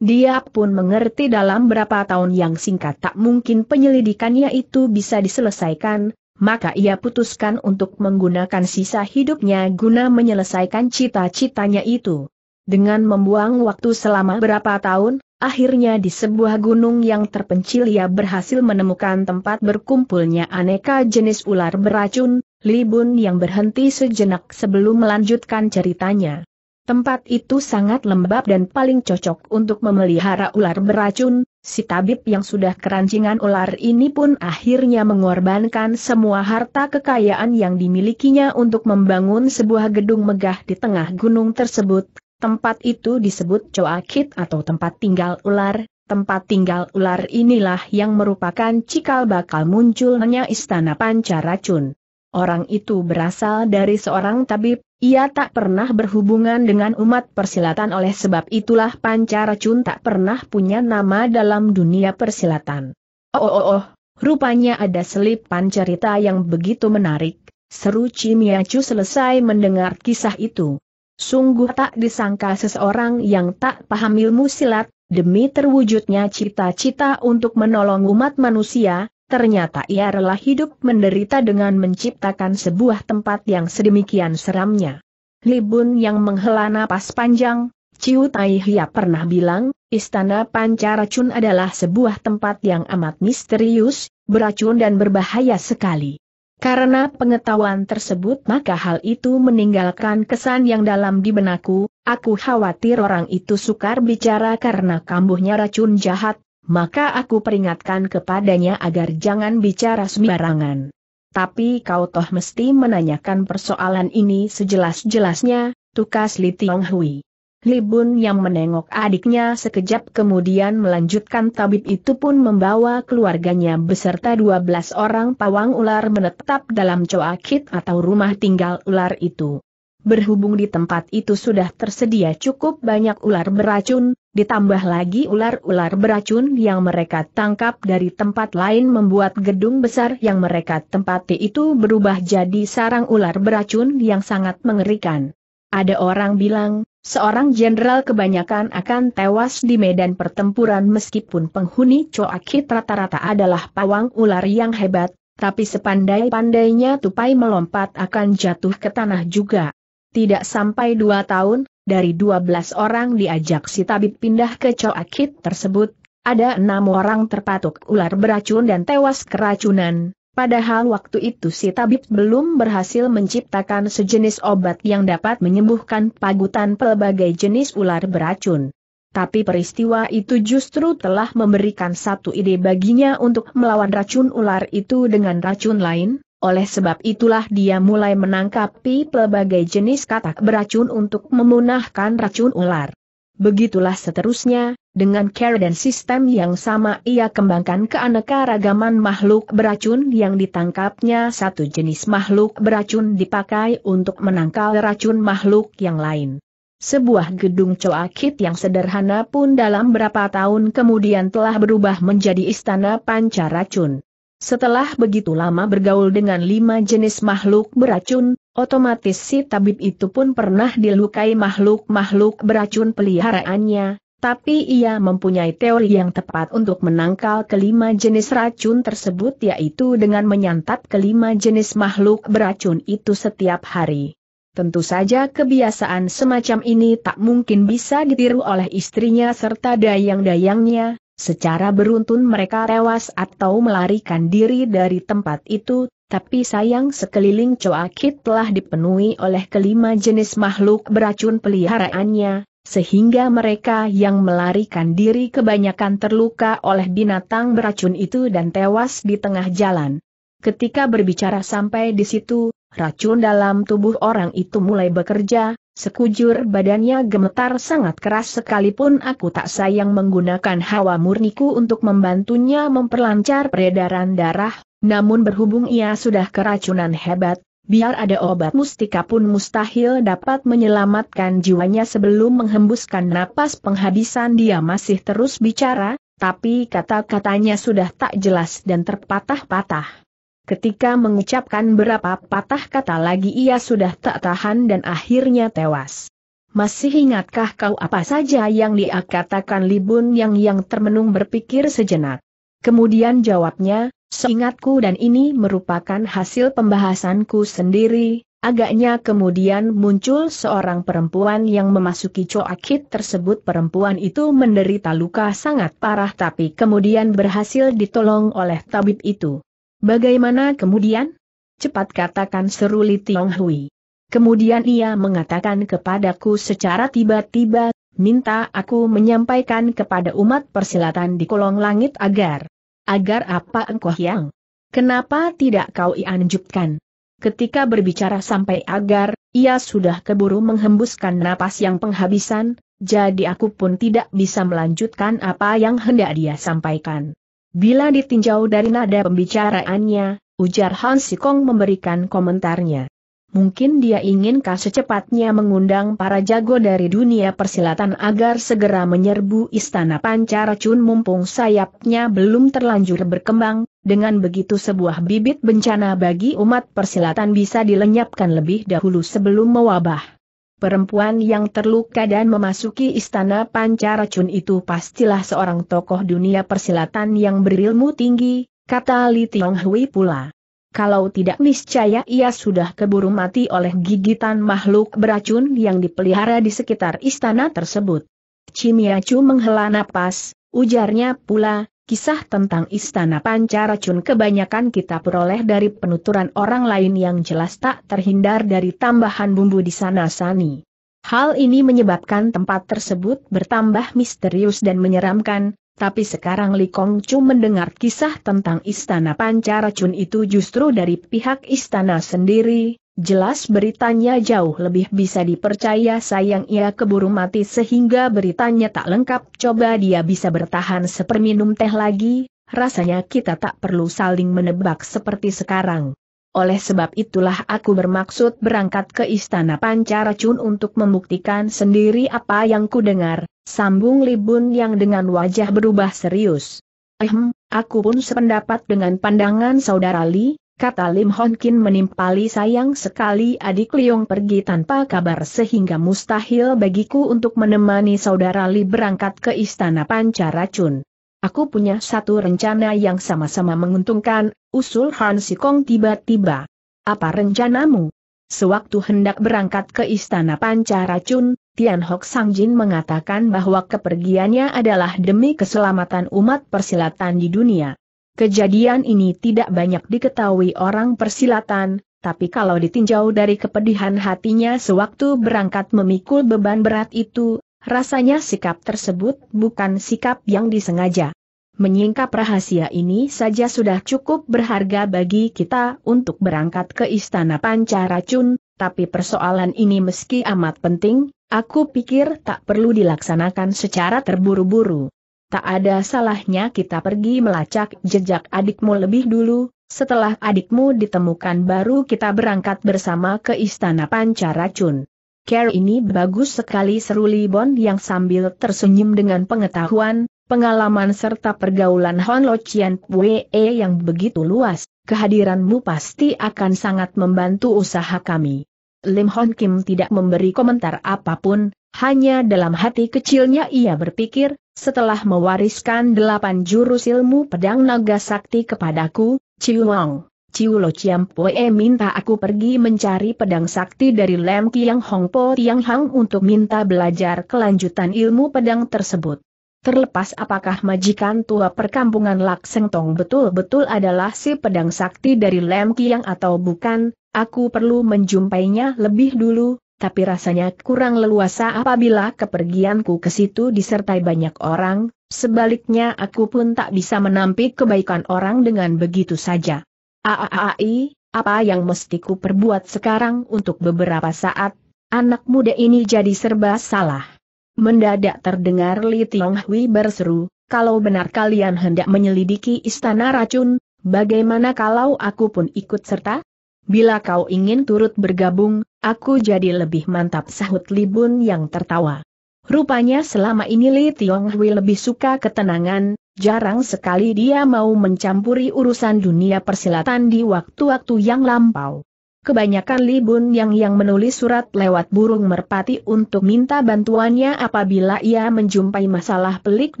Dia pun mengerti dalam berapa tahun yang singkat tak mungkin penyelidikannya itu bisa diselesaikan, maka ia putuskan untuk menggunakan sisa hidupnya guna menyelesaikan cita-citanya itu. Dengan membuang waktu selama berapa tahun, akhirnya di sebuah gunung yang terpencil ia berhasil menemukan tempat berkumpulnya aneka jenis ular beracun, libun yang berhenti sejenak sebelum melanjutkan ceritanya. Tempat itu sangat lembab dan paling cocok untuk memelihara ular beracun, si tabib yang sudah kerancingan ular ini pun akhirnya mengorbankan semua harta kekayaan yang dimilikinya untuk membangun sebuah gedung megah di tengah gunung tersebut. Tempat itu disebut Coakit atau tempat tinggal ular, Tempat tinggal ular inilah yang merupakan cikal bakal munculnya istana pancaracun. Orang itu berasal dari seorang tabib, ia tak pernah berhubungan dengan umat persilatan oleh sebab itulah Pancaracun tak pernah punya nama dalam dunia persilatan. Oh oh oh, rupanya ada selip cerita yang begitu menarik, seru Cimiacu selesai mendengar kisah itu. Sungguh tak disangka seseorang yang tak paham ilmu silat, demi terwujudnya cita-cita untuk menolong umat manusia, ternyata ia rela hidup menderita dengan menciptakan sebuah tempat yang sedemikian seramnya. Libun yang menghela napas panjang, Ciu Tai pernah bilang, istana pancaracun adalah sebuah tempat yang amat misterius, beracun dan berbahaya sekali. Karena pengetahuan tersebut maka hal itu meninggalkan kesan yang dalam di benakku, aku khawatir orang itu sukar bicara karena kambuhnya racun jahat, maka aku peringatkan kepadanya agar jangan bicara sembarangan. Tapi kau toh mesti menanyakan persoalan ini sejelas-jelasnya, tukas Li Tiong Hui. Libun yang menengok adiknya sekejap kemudian melanjutkan tabib itu pun membawa keluarganya beserta 12 orang pawang ular menetap dalam coakit atau rumah tinggal ular itu. Berhubung di tempat itu sudah tersedia cukup banyak ular beracun, ditambah lagi ular-ular beracun yang mereka tangkap dari tempat lain membuat gedung besar yang mereka tempati itu berubah jadi sarang ular beracun yang sangat mengerikan. Ada orang bilang, seorang jenderal kebanyakan akan tewas di medan pertempuran meskipun penghuni Coakit rata-rata adalah pawang ular yang hebat, tapi sepandai-pandainya tupai melompat akan jatuh ke tanah juga. Tidak sampai dua tahun, dari 12 orang diajak si tabib pindah ke Coakit tersebut, ada enam orang terpatuk ular beracun dan tewas keracunan. Padahal waktu itu si tabib belum berhasil menciptakan sejenis obat yang dapat menyembuhkan pagutan pelbagai jenis ular beracun. Tapi peristiwa itu justru telah memberikan satu ide baginya untuk melawan racun ular itu dengan racun lain, oleh sebab itulah dia mulai menangkapi pelbagai jenis katak beracun untuk memunahkan racun ular. Begitulah seterusnya, dengan care dan sistem yang sama ia kembangkan keanekaragaman makhluk beracun yang ditangkapnya satu jenis makhluk beracun dipakai untuk menangkal racun makhluk yang lain. Sebuah gedung coakit yang sederhana pun dalam berapa tahun kemudian telah berubah menjadi istana panca racun. Setelah begitu lama bergaul dengan lima jenis makhluk beracun, otomatis si tabib itu pun pernah dilukai makhluk-makhluk beracun peliharaannya, tapi ia mempunyai teori yang tepat untuk menangkal kelima jenis racun tersebut yaitu dengan menyantap kelima jenis makhluk beracun itu setiap hari. Tentu saja kebiasaan semacam ini tak mungkin bisa ditiru oleh istrinya serta dayang-dayangnya, Secara beruntun mereka tewas atau melarikan diri dari tempat itu, tapi sayang sekeliling Kit telah dipenuhi oleh kelima jenis makhluk beracun peliharaannya, sehingga mereka yang melarikan diri kebanyakan terluka oleh binatang beracun itu dan tewas di tengah jalan. Ketika berbicara sampai di situ, Racun dalam tubuh orang itu mulai bekerja, sekujur badannya gemetar sangat keras sekalipun aku tak sayang menggunakan hawa murniku untuk membantunya memperlancar peredaran darah, namun berhubung ia sudah keracunan hebat, biar ada obat mustika pun mustahil dapat menyelamatkan jiwanya sebelum menghembuskan napas penghabisan dia masih terus bicara, tapi kata-katanya sudah tak jelas dan terpatah-patah. Ketika mengucapkan berapa patah kata lagi ia sudah tak tahan dan akhirnya tewas. Masih ingatkah kau apa saja yang dia katakan Libun yang yang termenung berpikir sejenak. Kemudian jawabnya, seingatku dan ini merupakan hasil pembahasanku sendiri, agaknya kemudian muncul seorang perempuan yang memasuki coakit tersebut perempuan itu menderita luka sangat parah tapi kemudian berhasil ditolong oleh tabib itu. Bagaimana kemudian? Cepat katakan seru Li Tiong Hui. Kemudian ia mengatakan kepadaku secara tiba-tiba, minta aku menyampaikan kepada umat persilatan di kolong langit agar. Agar apa engkau yang? Kenapa tidak kau ianjutkan? Ketika berbicara sampai agar, ia sudah keburu menghembuskan napas yang penghabisan, jadi aku pun tidak bisa melanjutkan apa yang hendak dia sampaikan. Bila ditinjau dari nada pembicaraannya, ujar Han Sikong memberikan komentarnya. Mungkin dia inginkah secepatnya mengundang para jago dari dunia persilatan agar segera menyerbu istana pancaracun mumpung sayapnya belum terlanjur berkembang, dengan begitu sebuah bibit bencana bagi umat persilatan bisa dilenyapkan lebih dahulu sebelum mewabah. Perempuan yang terluka dan memasuki istana pancaracun itu pastilah seorang tokoh dunia persilatan yang berilmu tinggi, kata Li Tiong pula. Kalau tidak niscaya ia sudah keburu mati oleh gigitan makhluk beracun yang dipelihara di sekitar istana tersebut. Cimiacu menghela napas, ujarnya pula, Kisah tentang Istana Pancaracun kebanyakan kita peroleh dari penuturan orang lain yang jelas tak terhindar dari tambahan bumbu di sana sani. Hal ini menyebabkan tempat tersebut bertambah misterius dan menyeramkan, tapi sekarang Li Kong Chu mendengar kisah tentang Istana Pancaracun itu justru dari pihak istana sendiri, Jelas beritanya jauh lebih bisa dipercaya sayang ia keburu mati sehingga beritanya tak lengkap Coba dia bisa bertahan seperminum teh lagi, rasanya kita tak perlu saling menebak seperti sekarang Oleh sebab itulah aku bermaksud berangkat ke istana Pancaracun untuk membuktikan sendiri apa yang ku dengar, Sambung Libun yang dengan wajah berubah serius Ehm, aku pun sependapat dengan pandangan saudara Li, kata Lim Hon Kin menimpali sayang sekali adik Liong pergi tanpa kabar sehingga mustahil bagiku untuk menemani saudara Li berangkat ke istana Pancaracun. Aku punya satu rencana yang sama-sama menguntungkan, usul Han Sikong tiba-tiba. Apa rencanamu? Sewaktu hendak berangkat ke istana Pancaracun, Tian Hok Sang Jin mengatakan bahwa kepergiannya adalah demi keselamatan umat persilatan di dunia. Kejadian ini tidak banyak diketahui orang persilatan, tapi kalau ditinjau dari kepedihan hatinya sewaktu berangkat memikul beban berat itu, rasanya sikap tersebut bukan sikap yang disengaja. Menyingkap rahasia ini saja sudah cukup berharga bagi kita untuk berangkat ke Istana Pancaracun, tapi persoalan ini meski amat penting, aku pikir tak perlu dilaksanakan secara terburu-buru. Tak ada salahnya kita pergi melacak jejak adikmu lebih dulu, setelah adikmu ditemukan baru kita berangkat bersama ke Istana Pancaracun. Care ini bagus sekali seru Libon yang sambil tersenyum dengan pengetahuan, pengalaman serta pergaulan Hon Lo Chien Pue yang begitu luas, kehadiranmu pasti akan sangat membantu usaha kami. Lim Hon Kim tidak memberi komentar apapun, hanya dalam hati kecilnya ia berpikir, setelah mewariskan delapan jurus ilmu pedang naga sakti kepadaku, Ciu Wang, Ciu Lo Chiam Pue minta aku pergi mencari pedang sakti dari Lem Kiang Hong Po Tiang Hang untuk minta belajar kelanjutan ilmu pedang tersebut. Terlepas apakah majikan tua perkampungan Lakseng Tong betul-betul adalah si pedang sakti dari Lem Kiang atau bukan, aku perlu menjumpainya lebih dulu, tapi rasanya kurang leluasa apabila kepergianku ke situ disertai banyak orang, sebaliknya aku pun tak bisa menampik kebaikan orang dengan begitu saja. Aaai, apa yang mestiku perbuat sekarang untuk beberapa saat, anak muda ini jadi serba salah. Mendadak terdengar Li Tiong berseru, kalau benar kalian hendak menyelidiki istana racun, bagaimana kalau aku pun ikut serta? Bila kau ingin turut bergabung, aku jadi lebih mantap sahut Libun yang tertawa. Rupanya selama ini Li Tiong Hui lebih suka ketenangan, jarang sekali dia mau mencampuri urusan dunia persilatan di waktu-waktu yang lampau. Kebanyakan Li Bun Yang yang menulis surat lewat burung merpati untuk minta bantuannya apabila ia menjumpai masalah pelik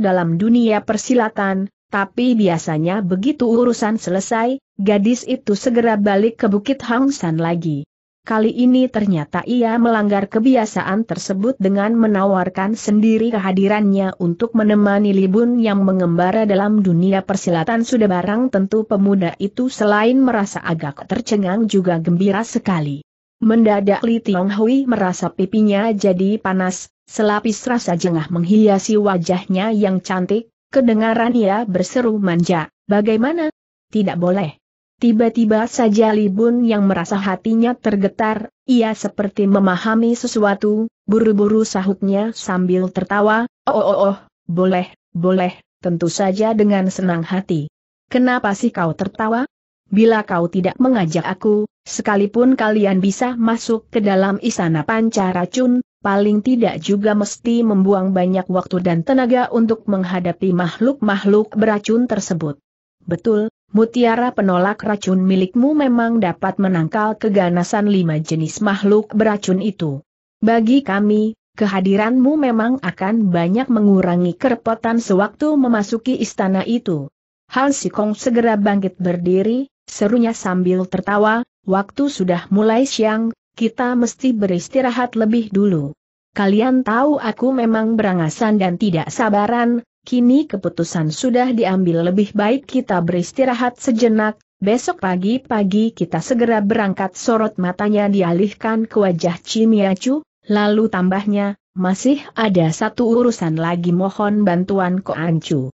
dalam dunia persilatan, tapi biasanya begitu urusan selesai, gadis itu segera balik ke Bukit Hang San lagi. Kali ini ternyata ia melanggar kebiasaan tersebut dengan menawarkan sendiri kehadirannya untuk menemani Libun yang mengembara dalam dunia persilatan sudah barang tentu pemuda itu selain merasa agak tercengang juga gembira sekali. Mendadak Li Tiong Hui merasa pipinya jadi panas, selapis rasa jengah menghiasi wajahnya yang cantik, Kedengaran ia berseru manja, bagaimana? Tidak boleh. Tiba-tiba saja Libun yang merasa hatinya tergetar, ia seperti memahami sesuatu, buru-buru sahutnya sambil tertawa, oh, oh oh oh, boleh, boleh, tentu saja dengan senang hati. Kenapa sih kau tertawa? Bila kau tidak mengajak aku, sekalipun kalian bisa masuk ke dalam istana panca racun, paling tidak juga mesti membuang banyak waktu dan tenaga untuk menghadapi makhluk-makhluk beracun tersebut. Betul, mutiara penolak racun milikmu memang dapat menangkal keganasan lima jenis makhluk beracun itu. Bagi kami, kehadiranmu memang akan banyak mengurangi kerepotan sewaktu memasuki istana itu. Hal si Kong segera bangkit berdiri, serunya sambil tertawa, waktu sudah mulai siang, kita mesti beristirahat lebih dulu. Kalian tahu aku memang berangasan dan tidak sabaran, kini keputusan sudah diambil lebih baik kita beristirahat sejenak, besok pagi-pagi kita segera berangkat sorot matanya dialihkan ke wajah Cimiacu, lalu tambahnya, masih ada satu urusan lagi mohon bantuan Koancu.